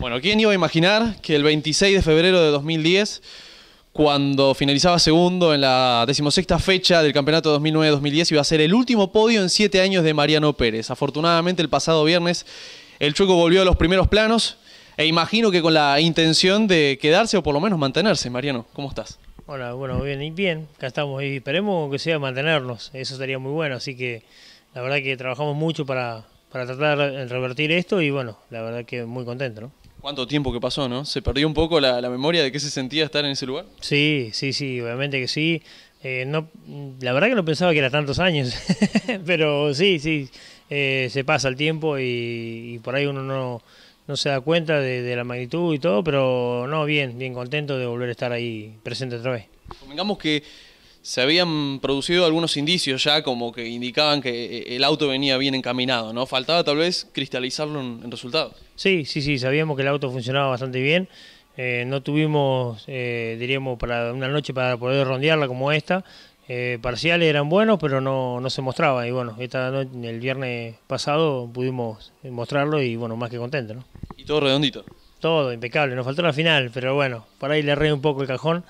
Bueno, ¿quién iba a imaginar que el 26 de febrero de 2010, cuando finalizaba segundo en la decimosexta fecha del campeonato 2009-2010, iba a ser el último podio en siete años de Mariano Pérez? Afortunadamente, el pasado viernes, el chueco volvió a los primeros planos e imagino que con la intención de quedarse o por lo menos mantenerse. Mariano, ¿cómo estás? Hola, bueno, bien, y bien, acá estamos y esperemos que sea mantenernos, eso sería muy bueno, así que la verdad que trabajamos mucho para, para tratar de revertir esto y bueno, la verdad que muy contento, ¿no? ¿Cuánto tiempo que pasó, no? ¿Se perdió un poco la, memoria de qué se sentía estar en ese lugar? Sí, sí, sí, obviamente que sí. Eh, no, la verdad que no pensaba que era tantos años, pero sí, sí, eh, se pasa el tiempo y, por ahí uno no, se da cuenta de, la magnitud y todo, pero no, bien, bien contento de volver a estar ahí presente otra vez. Convengamos que se habían producido algunos indicios ya como que indicaban que eh, el auto venía bien encaminado, ¿no? Faltaba tal vez cristalizarlo en, resultados. Sí, sí, sí, sabíamos que el auto funcionaba bastante bien. Eh, no tuvimos, eh, diríamos, para una noche para poder rondearla como esta. parciales eran buenos, pero no, se mostraba. Y bueno, esta noche, el viernes pasado pudimos mostrarlo y bueno, más que contento, ¿no? Y todo redondito. Todo, impecable. Nos faltó la final, pero bueno, por ahí le reí un poco el cajón.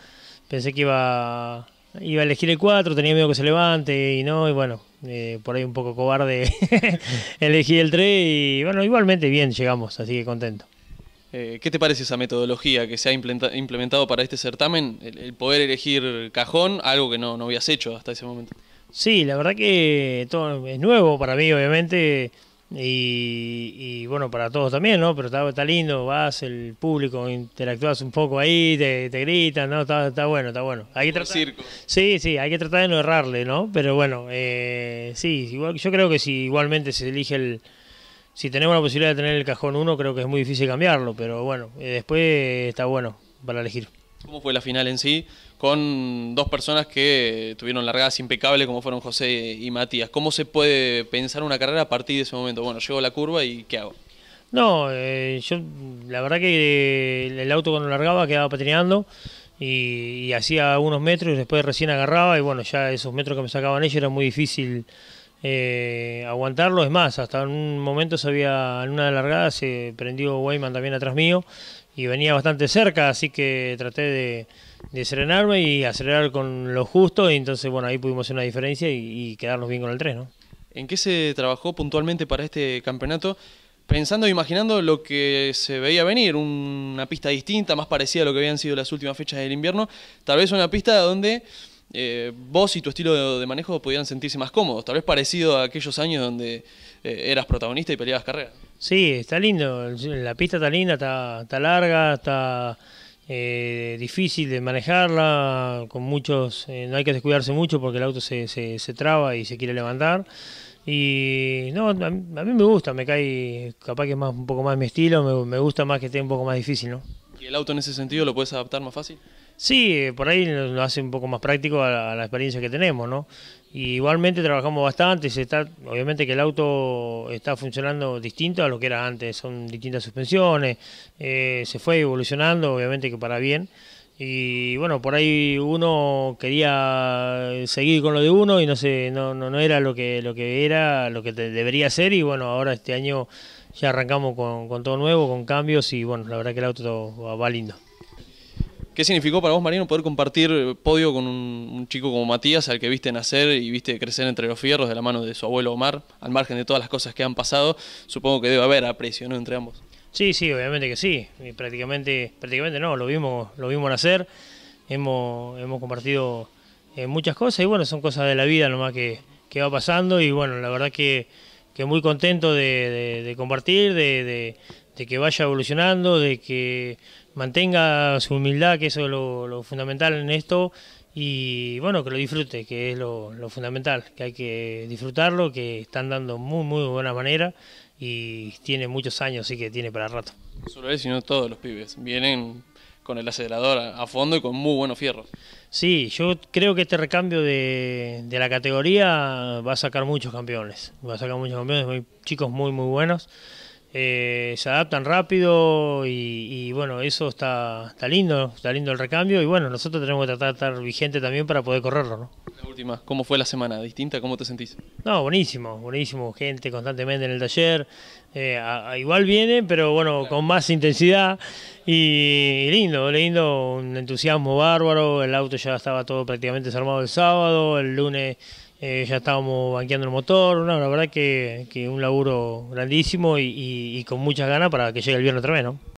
Pensé que iba Iba a elegir el 4, tenía miedo que se levante y no, y bueno, eh, por ahí un poco cobarde elegí el 3 y bueno, igualmente bien llegamos, así que contento. Eh, ¿Qué te parece esa metodología que se ha implementado para este certamen? El, poder elegir cajón, algo que no, no, habías hecho hasta ese momento. Sí, la verdad que todo es nuevo para mí, obviamente. Y, bueno, para todos también, ¿no? Pero está, está, lindo, vas, el público, interactúas un poco ahí, te, gritan, ¿no? Está, bueno, está bueno. Hay que tratar, Sí, sí, hay que tratar de no errarle, ¿no? Pero bueno, eh, sí, igual, yo creo que si igualmente se elige el... Si tenemos la posibilidad de tener el cajón 1, creo que es muy difícil cambiarlo, pero bueno, eh, después está bueno para elegir. ¿Cómo fue la final en sí? Con dos personas que tuvieron largadas impecables como fueron José y Matías. ¿Cómo se puede pensar una carrera a partir de ese momento? Bueno, llego la curva y ¿qué hago? No, eh, yo la verdad que eh, el auto cuando largaba quedaba patineando y, hacía unos metros y después recién agarraba y bueno, ya esos metros que me sacaban ellos era muy difícil eh, aguantarlo. Es más, hasta en un momento se había, en una largada se prendió Weyman también atrás mío y venía bastante cerca, así que traté de, de serenarme y acelerar con lo justo, y entonces, bueno, ahí pudimos hacer una diferencia y, quedarnos bien con el 3, ¿no? ¿En qué se trabajó puntualmente para este campeonato? Pensando e imaginando lo que se veía venir, una pista distinta, más parecida a lo que habían sido las últimas fechas del invierno, tal vez una pista donde eh, vos y tu estilo de, manejo pudieran sentirse más cómodos, tal vez parecido a aquellos años donde eh, eras protagonista y peleabas carreras. Sí, está lindo, la pista está linda, está, larga, está eh, difícil de manejarla, con muchos, eh, no hay que descuidarse mucho porque el auto se, se, traba y se quiere levantar. Y no, a, mí me gusta, me cae, capaz que es más, un poco más mi estilo, me, me gusta más que esté un poco más difícil, ¿no? ¿Y el auto en ese sentido lo puedes adaptar más fácil? Sí, por ahí nos hace un poco más práctico a la, experiencia que tenemos, ¿no? igualmente trabajamos bastante, se está, obviamente que el auto está funcionando distinto a lo que era antes, son distintas suspensiones, eh, se fue evolucionando, obviamente que para bien. Y bueno, por ahí uno quería seguir con lo de uno y no sé, no, no, era lo que, lo que era, lo que debería ser, y bueno, ahora este año ya arrancamos con, con todo nuevo, con cambios, y bueno, la verdad que el auto va lindo. ¿Qué significó para vos, Marino, poder compartir podio con un, chico como Matías, al que viste nacer y viste crecer entre los fierros de la mano de su abuelo Omar, al margen de todas las cosas que han pasado? Supongo que debe haber aprecio entre ambos. Sí, sí, obviamente que sí. prácticamente, prácticamente no, lo vimos, lo vimos nacer, hemos, hemos compartido eh, muchas cosas y bueno, son cosas de la vida nomás que, que va pasando y bueno, la verdad que, muy contento de compartir, de, de que vaya evolucionando, de que mantenga su humildad, que eso es lo, fundamental en esto, y bueno, que lo disfrute, que es lo, fundamental, que hay que disfrutarlo, que están dando muy, muy buena manera y tiene muchos años, así que tiene para rato. No solo él, sino todos los pibes, vienen con el acelerador a, fondo y con muy buenos fierros. Sí, yo creo que este recambio de, la categoría va a sacar muchos campeones, va a sacar muchos campeones, chicos muy, muy buenos. Eh, se adaptan rápido y, bueno, eso está, está, lindo, está lindo el recambio y bueno, nosotros tenemos que tratar de estar vigente también para poder correrlo, ¿no? ¿Cómo fue la semana? ¿Distinta? ¿Cómo te sentís? No, buenísimo, buenísimo. Gente constantemente en el taller. Eh, igual viene, pero bueno, con más intensidad. Y, lindo, lindo, un entusiasmo bárbaro. El auto ya estaba todo prácticamente desarmado el sábado. El lunes eh, ya estábamos banqueando el motor. una la verdad que, un laburo grandísimo y, y con muchas ganas para que llegue el viernes otra vez, ¿no?